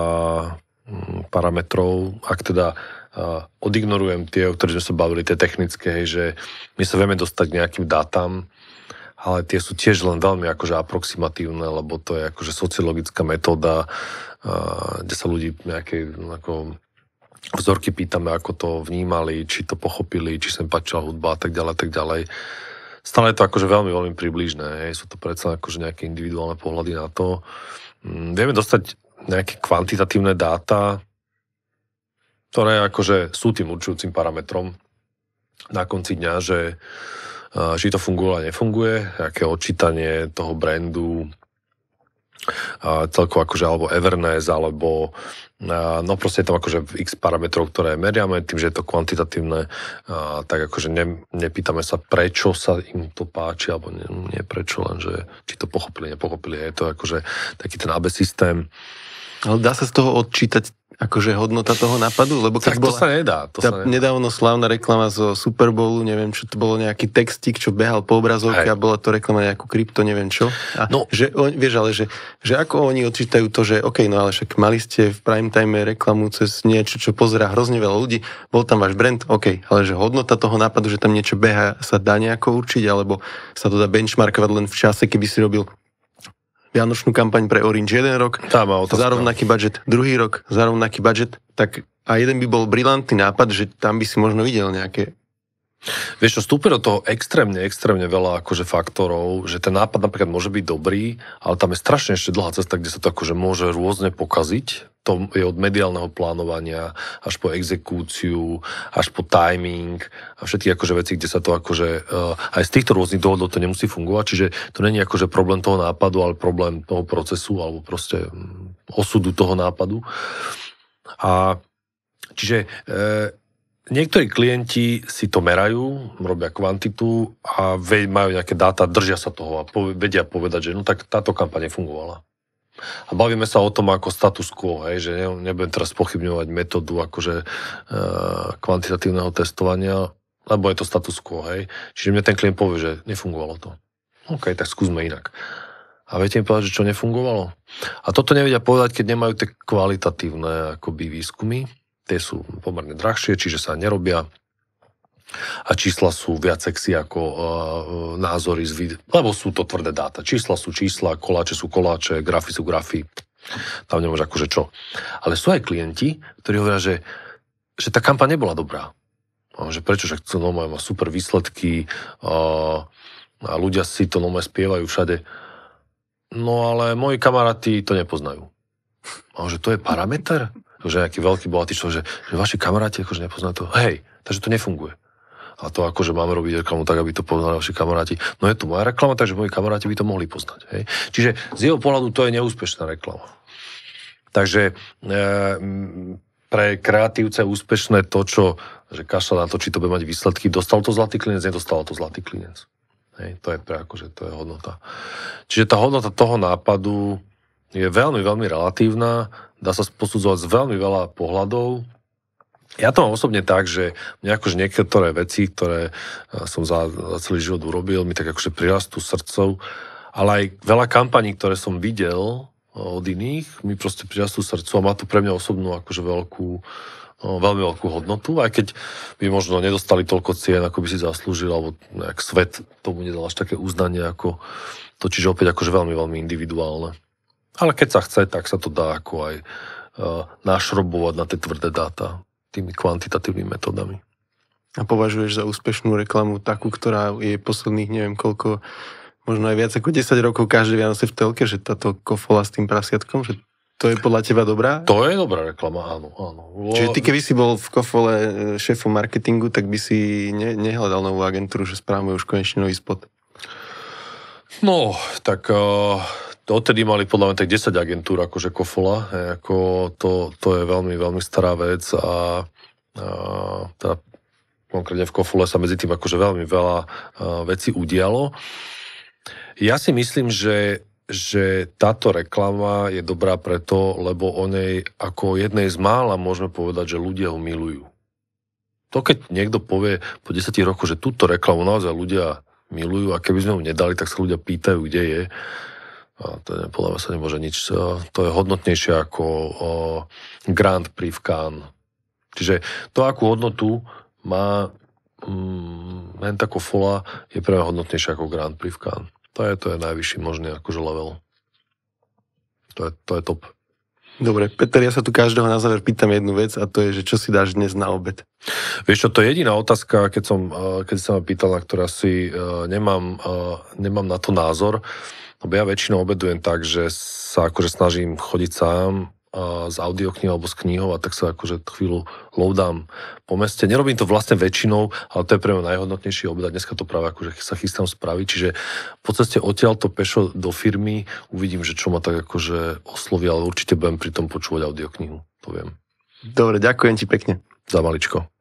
mm, parametrov, ak teda uh, odignorujem tie, o ktorých sme sa bavili, tie technické, hej, že my sa vieme dostať k nejakým dátam, ale tie sú tiež len veľmi akože aproximatívne, lebo to je akože sociologická metóda, uh, kde sa ľudí nejaké ako vzorky pýtame, ako to vnímali, či to pochopili, či sa im páčila hudba a tak ďalej, tak ďalej stále je to akože veľmi, veľmi približné. Hej. Sú to predsa akože nejaké individuálne pohľady na to. Mm, vieme dostať nejaké kvantitatívne dáta, ktoré akože sú tým určujúcim parametrom na konci dňa, že či to funguje a nefunguje, aké odčítanie toho brandu, celkovo akože alebo Everness, alebo No proste je tam akože x parametrov, ktoré meriame, tým, že je to kvantitatívne, tak akože ne, nepýtame sa, prečo sa im to páči, alebo nie, nie prečo, že či to pochopili, nepochopili. Je to akože taký ten AB systém. Ale dá sa z toho odčítať akože hodnota toho nápadu? Lebo keď tak bola, sa nedá. To tá sa nedá. nedávno slávna reklama zo Super Bowlu, neviem čo to bolo, nejaký textík, čo behal po obrazovke Hej. a bola to reklama nejakú krypto, neviem čo. A no. že on, vieš, ale že, že ako oni odčítajú to, že OK, no ale však mali ste v prime time reklamu cez niečo, čo pozerá hrozne veľa ľudí, bol tam váš brand, OK, ale že hodnota toho nápadu, že tam niečo beha, sa dá nejako určiť, alebo sa to dá benchmarkovať len v čase, keby si robil vianočnú kampaň pre Orange jeden rok, tá má za rovnaký budget druhý rok, za rovnaký budget, tak a jeden by bol brilantný nápad, že tam by si možno videl nejaké Vieš čo, vstúpe do toho extrémne, extrémne veľa akože faktorov, že ten nápad napríklad môže byť dobrý, ale tam je strašne ešte dlhá cesta, kde sa to akože môže rôzne pokaziť. To je od mediálneho plánovania až po exekúciu, až po timing a všetky akože veci, kde sa to akože eh, aj z týchto rôznych dôvodov to nemusí fungovať, čiže to není akože problém toho nápadu, ale problém toho procesu alebo proste mm, osudu toho nápadu. A čiže uh, Niektorí klienti si to merajú, robia kvantitu a majú nejaké dáta, držia sa toho a vedia povedať, že no tak táto kampaň fungovala. A bavíme sa o tom ako status quo, hej, že ne, nebudem teraz pochybňovať metódu akože e, kvantitatívneho testovania, lebo je to status quo, hej. Čiže mne ten klient povie, že nefungovalo to. OK, tak skúsme inak. A viete mi povedať, že čo nefungovalo? A toto nevedia povedať, keď nemajú tie kvalitatívne akoby výskumy tie sú pomerne drahšie, čiže sa nerobia a čísla sú viac sexy ako uh, názory z vid- lebo sú to tvrdé dáta. Čísla sú čísla, koláče sú koláče, grafy sú grafy. Tam nemôže akože čo. Ale sú aj klienti, ktorí hovoria, že, že tá kampa nebola dobrá. A že prečo, však chcú no, má super výsledky uh, a ľudia si to no, spievajú všade. No ale moji kamaráti to nepoznajú. A že to je parameter? že aký veľký bohatý človek, že, že vaši kamaráti akože nepoznajú to. Hej, takže to nefunguje. A to akože máme robiť reklamu tak, aby to poznali vaši kamaráti. No je to moja reklama, takže moji kamaráti by to mohli poznať. Hej. Čiže z jeho pohľadu to je neúspešná reklama. Takže e, pre kreatívce úspešné to, čo že kašľa na to, či to bude mať výsledky. Dostal to zlatý klinec, nedostal to zlatý klinec. Hej, to je pre akože, to je hodnota. Čiže tá hodnota toho nápadu je veľmi, veľmi relatívna dá sa posudzovať z veľmi veľa pohľadov. Ja to mám osobne tak, že mňa akože niektoré veci, ktoré e, som za, za celý život urobil, mi tak akože prirastú srdcov, ale aj veľa kampaní, ktoré som videl e, od iných, mi proste prirastú srdcov a má to pre mňa osobnú akože veľkú, e, veľmi veľkú hodnotu, aj keď by možno nedostali toľko cien, ako by si zaslúžil, alebo nejak svet tomu nedal až také uznanie ako to, čiže opäť akože veľmi, veľmi individuálne. Ale keď sa chce, tak sa to dá ako aj e, našrobovať na tie tvrdé dáta tými kvantitatívnymi metodami. A považuješ za úspešnú reklamu takú, ktorá je posledných neviem koľko, možno aj viac ako 10 rokov každé Vianoce v telke, že táto kofola s tým prasiatkom, že to je podľa teba dobrá? To je dobrá reklama, áno. áno. Čiže ty, keby si bol v kofole e, šéfom marketingu, tak by si ne, nehľadal novú agentúru, že správame už konečne nový spot. No, tak uh, odtedy mali podľa mňa tak 10 agentúr akože Kofola, ako to, to je veľmi, veľmi stará vec a, a teda konkrétne v Kofole sa medzi tým akože veľmi veľa a, vecí udialo. Ja si myslím, že že táto reklama je dobrá preto, lebo o nej ako jednej z mála môžeme povedať, že ľudia ho milujú. To keď niekto povie po 10 rokoch, že túto reklamu naozaj ľudia milujú a keby sme ju nedali, tak sa ľudia pýtajú, kde je, a teda podľa sa nemôže nič. E, to je hodnotnejšie ako e, Grand Prix v Cannes. Čiže to, akú hodnotu má mm, len tako fola, je pre mňa hodnotnejšie ako Grand Prix v Cannes. To je, to je najvyšší možný akože level. To je, to je top. Dobre, Peter, ja sa tu každého na záver pýtam jednu vec a to je, že čo si dáš dnes na obed? Vieš čo, to je jediná otázka, keď, som, e, keď som ma pýtal, na ktorá si nemám, nemám na to názor. Lebo ja väčšinou obedujem tak, že sa akože snažím chodiť sám a z audiokníh alebo z knihov a tak sa akože chvíľu loadám po meste. Nerobím to vlastne väčšinou, ale to je pre mňa najhodnotnejší obed a dneska to práve akože sa chystám spraviť, čiže po ceste to pešo do firmy uvidím, že čo ma tak akože osloví, ale určite budem pri tom počúvať audioknihu, to viem. Dobre, ďakujem ti pekne. Za maličko.